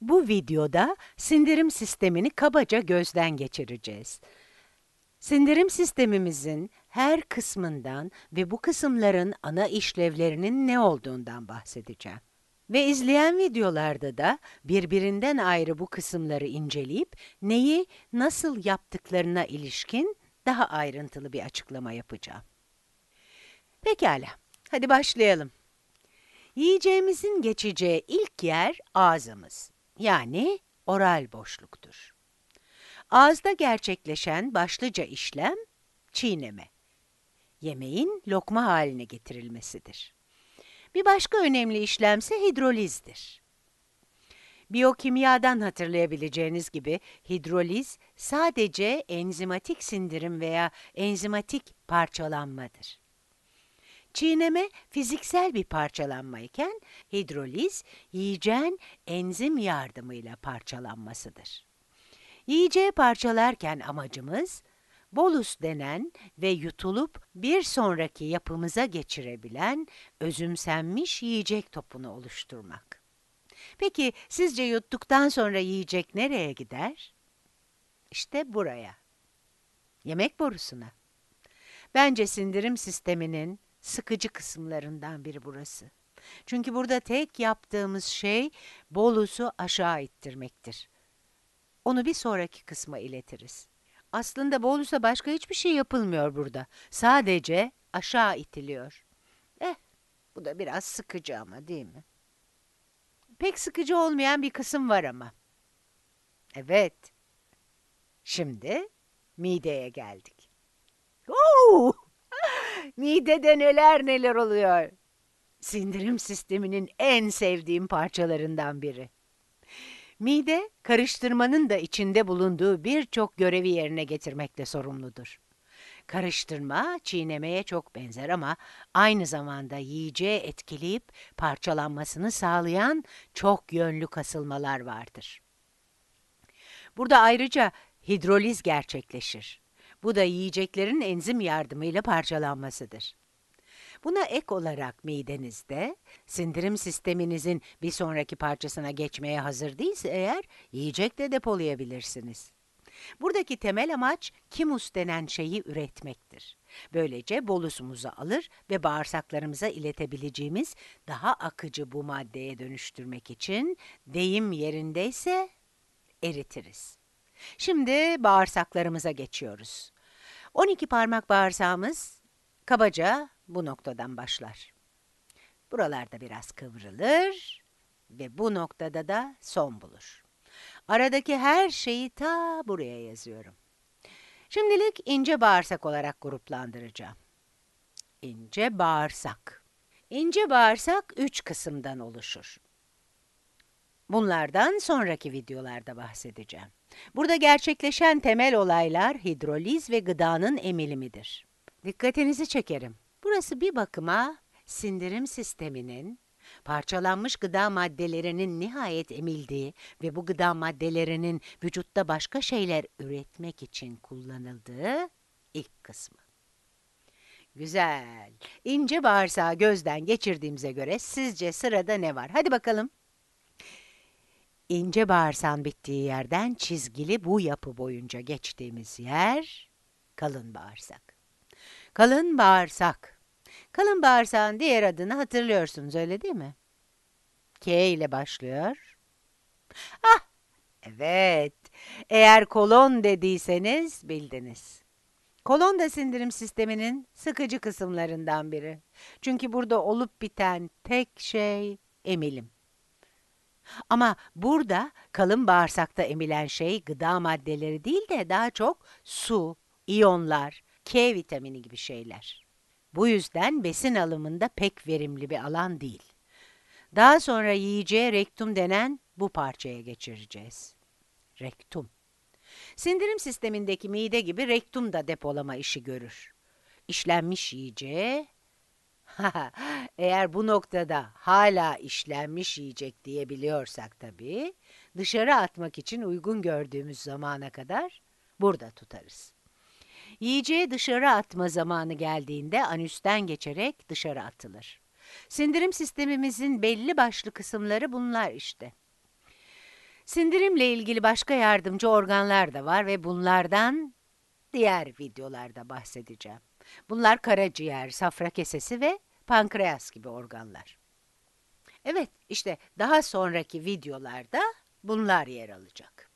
Bu videoda sindirim sistemini kabaca gözden geçireceğiz. Sindirim sistemimizin her kısmından ve bu kısımların ana işlevlerinin ne olduğundan bahsedeceğim. Ve izleyen videolarda da birbirinden ayrı bu kısımları inceleyip neyi nasıl yaptıklarına ilişkin daha ayrıntılı bir açıklama yapacağım. Pekala, hadi başlayalım. Yiyeceğimizin geçeceği ilk yer ağzımız yani oral boşluktur. Ağızda gerçekleşen başlıca işlem çiğneme. Yemeğin lokma haline getirilmesidir. Bir başka önemli işlemse hidrolizdir. Biyokimyadan hatırlayabileceğiniz gibi hidroliz sadece enzimatik sindirim veya enzimatik parçalanmadır. Çiğneme fiziksel bir parçalanmayken hidroliz yiyeceğin enzim yardımıyla parçalanmasıdır. Yiyeceği parçalarken amacımız bolus denen ve yutulup bir sonraki yapımıza geçirebilen özümsenmiş yiyecek topunu oluşturmak. Peki sizce yuttuktan sonra yiyecek nereye gider? İşte buraya. Yemek borusuna. Bence sindirim sisteminin sıkıcı kısımlarından biri burası. Çünkü burada tek yaptığımız şey bolusu aşağı ittirmektir. Onu bir sonraki kısma iletiriz. Aslında bolusa başka hiçbir şey yapılmıyor burada. Sadece aşağı itiliyor. Eh, bu da biraz sıkıcı ama değil mi? Pek sıkıcı olmayan bir kısım var ama. Evet. Şimdi mideye geldik. Oo! Midede neler neler oluyor. Sindirim sisteminin en sevdiğim parçalarından biri. Mide, karıştırmanın da içinde bulunduğu birçok görevi yerine getirmekle sorumludur. Karıştırma, çiğnemeye çok benzer ama aynı zamanda yiyeceği etkileyip parçalanmasını sağlayan çok yönlü kasılmalar vardır. Burada ayrıca hidroliz gerçekleşir. Bu da yiyeceklerin enzim yardımıyla parçalanmasıdır. Buna ek olarak midenizde sindirim sisteminizin bir sonraki parçasına geçmeye hazır değilse eğer yiyecek de depolayabilirsiniz. Buradaki temel amaç kimus denen şeyi üretmektir. Böylece bolusumuzu alır ve bağırsaklarımıza iletebileceğimiz daha akıcı bu maddeye dönüştürmek için deyim yerindeyse eritiriz. Şimdi bağırsaklarımıza geçiyoruz. 12 parmak bağırsağımız kabaca bu noktadan başlar. Buralarda biraz kıvrılır ve bu noktada da son bulur. Aradaki her şeyi ta buraya yazıyorum. Şimdilik ince bağırsak olarak gruplandıracağım. İnce bağırsak. İnce bağırsak üç kısımdan oluşur. Bunlardan sonraki videolarda bahsedeceğim. Burada gerçekleşen temel olaylar hidroliz ve gıdanın emilimidir. Dikkatinizi çekerim. Burası bir bakıma sindirim sisteminin parçalanmış gıda maddelerinin nihayet emildiği ve bu gıda maddelerinin vücutta başka şeyler üretmek için kullanıldığı ilk kısmı. Güzel. İnce bağırsağı gözden geçirdiğimize göre sizce sırada ne var? Hadi bakalım ince bağırsan bittiği yerden çizgili bu yapı boyunca geçtiğimiz yer kalın bağırsak. Kalın bağırsak. Kalın bağırsağın diğer adını hatırlıyorsunuz öyle değil mi? K ile başlıyor. Ah evet eğer kolon dediyseniz bildiniz. Kolon da sindirim sisteminin sıkıcı kısımlarından biri. Çünkü burada olup biten tek şey emilim. Ama burada kalın bağırsakta emilen şey gıda maddeleri değil de daha çok su, iyonlar, K vitamini gibi şeyler. Bu yüzden besin alımında pek verimli bir alan değil. Daha sonra yiyeceğe rektum denen bu parçaya geçireceğiz. Rektum. Sindirim sistemindeki mide gibi rektum da depolama işi görür. İşlenmiş yiyeceğe Eğer bu noktada hala işlenmiş yiyecek diyebiliyorsak tabii, dışarı atmak için uygun gördüğümüz zamana kadar burada tutarız. Yiyeceği dışarı atma zamanı geldiğinde anüsten geçerek dışarı atılır. Sindirim sistemimizin belli başlı kısımları bunlar işte. Sindirimle ilgili başka yardımcı organlar da var ve bunlardan diğer videolarda bahsedeceğim. Bunlar karaciğer, safra kesesi ve pankreas gibi organlar. Evet, işte daha sonraki videolarda bunlar yer alacak.